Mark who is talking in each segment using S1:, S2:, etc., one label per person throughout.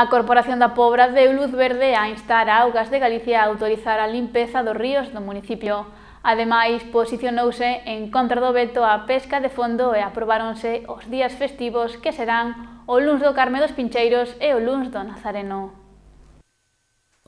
S1: A Corporación da Pobra deu luz verde a instar a Augas de Galicia a autorizar a limpeza dos ríos do municipio. Ademais, posicionouse en contra do veto á pesca de fondo e aprobaronse os días festivos que serán o luns do Carme dos Pincheiros e o luns do Nazareno.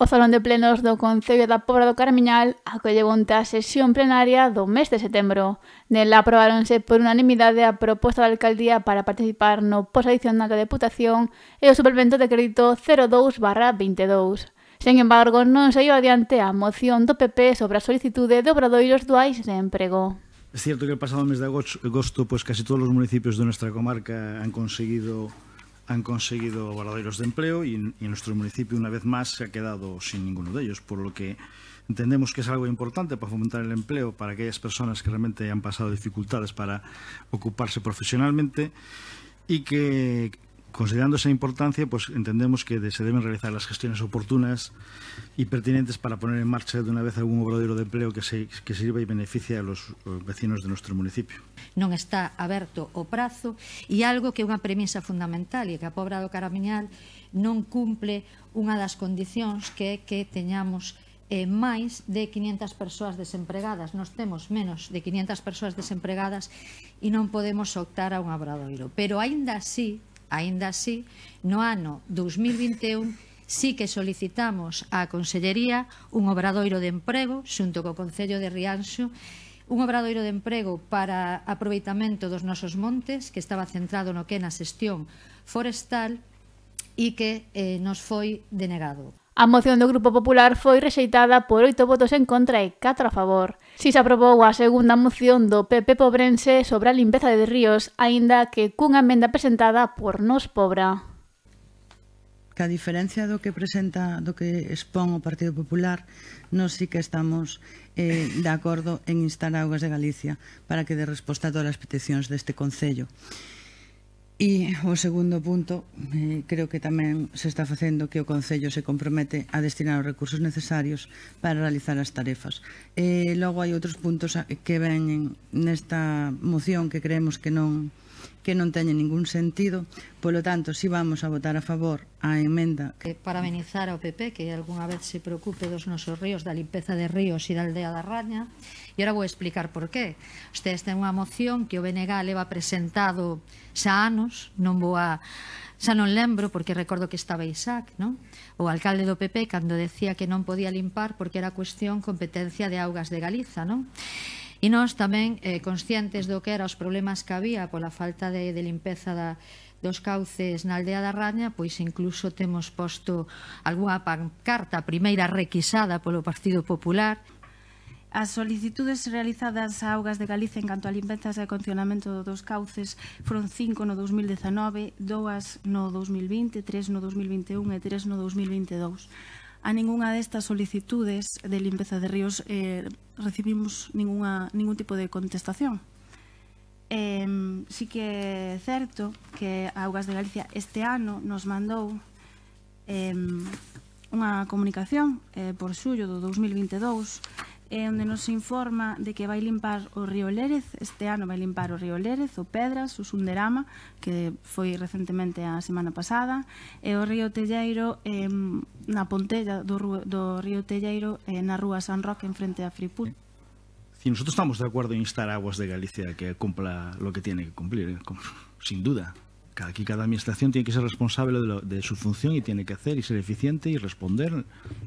S1: O Salón de Plenos do Concello da Pobra do Carmiñal acolle onte a sesión plenaria do mes de setembro. Nela aprobáronse por unanimidade a proposta da Alcaldía para participar no posadicional da Deputación e o suplemento de crédito 02 22. Sen embargo, non iba adiante a moción do PP sobre a solicitude de obradoiros duais de emprego.
S2: É certo que o pasado mes de agosto, pois pues, casi todos os municipios de nuestra comarca han conseguido han conseguido varaderos de empleo y, nuestro municipio una vez más se ha quedado sin ninguno de ellos, por lo que entendemos que es algo importante para fomentar el empleo para aquellas personas que realmente han pasado dificultades para ocuparse profesionalmente y que Considerando esa importancia, pues entendemos que se deben realizar las gestiones oportunas y pertinentes para poner en marcha de una vez algún obradero de empleo que, se, que sirva y beneficie a los eh, vecinos de nuestro municipio.
S3: Non está aberto o prazo e algo que é unha premisa fundamental e que a Pobra do Caramiñal non cumple unha das condicións que é que teñamos eh, máis de 500 persoas desempregadas. Nos temos menos de 500 persoas desempregadas e non podemos optar a un abradoiro. Pero aínda así Aínda así, no ano 2021 sí que solicitamos á Consellería un obradoiro de emprego xunto co Concello de Rianxo un obradoiro de emprego para aproveitamento dos nosos montes que estaba centrado no que na xestión forestal
S1: e que eh, nos foi denegado. A moción do Grupo Popular foi rexeitada por oito votos en contra e 4 a favor. Si se aprobou a segunda moción do PP Pobrense sobre a limpeza de ríos, aínda que cunha emenda presentada por Nos Pobra
S4: que a diferencia do que presenta, do que expón o Partido Popular, nós sí que estamos eh, de acordo en instar a Augas de Galicia para que dé resposta a todas as peticións deste Concello. E o segundo punto, eh, creo que tamén se está facendo que o Concello se compromete a destinar os recursos necesarios para realizar as tarefas. eh, logo hai outros puntos eh, que ven nesta moción que creemos que non que non teñen ningún sentido. Polo tanto, si vamos a votar a favor a emenda... Que
S3: eh, parabenizar ao PP que algunha vez se preocupe dos nosos ríos, da limpeza de ríos e da aldea da Raña. E agora vou explicar por qué. Ustedes ten unha moción que o BNG leva presentado xa anos, non vou a xa non lembro porque recordo que estaba Isaac, non? O alcalde do PP cando decía que non podía limpar porque era cuestión competencia de augas de Galiza, non? E nós tamén eh, conscientes do que era os problemas que había pola falta de, de limpeza da, dos cauces na aldea da Raña, pois incluso temos posto algunha pancarta primeira requisada polo Partido Popular As solicitudes realizadas a Augas de Galicia en canto a limpezas e condicionamento
S4: dos cauces foron 5 no 2019, 2 no 2020, 3 no 2021 e 3 no 2022 a ningunha destas solicitudes de limpeza de ríos eh, recibimos ningunha, ningún tipo de contestación. Eh, sí que é certo que Augas de Galicia este ano nos mandou eh, unha comunicación eh, por xullo do 2022 eh, onde nos informa de que vai limpar o río Lérez, este ano vai limpar o río Lérez, o Pedras, o Sunderama, que foi recentemente a semana pasada, e o río Telleiro eh, na pontella do, do río Telleiro eh, na rúa San Roque en frente a Fripul.
S2: Si nosotros estamos de acuerdo en instar a Aguas de Galicia que cumpla lo que tiene que cumplir, ¿eh? sin duda. Cada, Aquí cada administración tiene que ser responsable de, lo, de su función y tiene que hacer y ser eficiente y responder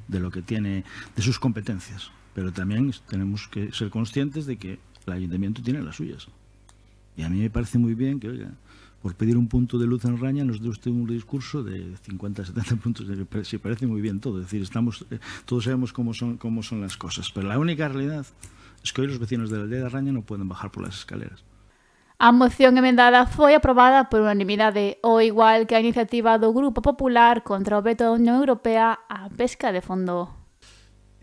S2: de lo que tiene, de sus competencias. Pero también tenemos que ser conscientes de que el ayuntamiento tiene las suyas. Y a mí me parece muy bien que, oiga, por pedir un punto de luz en Raña nos dé usted un discurso de 50, 70 puntos. De, se parece muy bien todo. Es decir, estamos, eh, todos sabemos cómo son, cómo son las cosas. Pero la única realidad es que hoy los vecinos de la aldea de Raña no pueden bajar por las escaleras.
S1: A moción enmendada fue aprobada por unanimidad o igual que a iniciativa do Grupo Popular contra o veto la Unión Europea a pesca de fondo.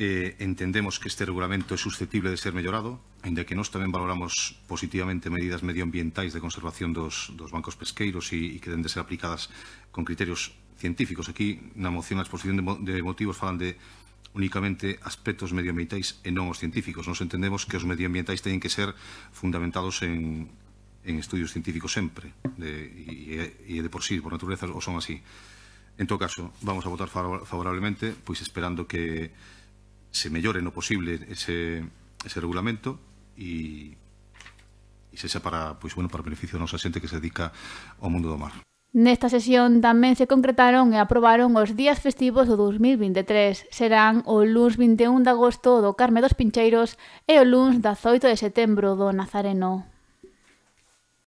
S5: eh, entendemos que este regulamento é susceptible de ser mellorado, de que nós tamén valoramos positivamente medidas medioambientais de conservación dos, dos bancos pesqueiros e, e que deben de ser aplicadas con criterios científicos. Aquí, na moción, na exposición de, de motivos, falan de únicamente aspectos medioambientais e non os científicos. Nos entendemos que os medioambientais teñen que ser fundamentados en, en estudios científicos sempre, de, e, e de por sí, por natureza, ou son así. En todo caso, vamos a votar favorablemente, pois esperando que se mellore no posible ese, ese regulamento e, e se xa para, pois, bueno, para beneficio da nosa xente que se dedica ao mundo do mar.
S1: Nesta sesión tamén se concretaron e aprobaron os días festivos do 2023. Serán o luns 21 de agosto do Carme dos Pincheiros e o luns 18 de setembro do Nazareno.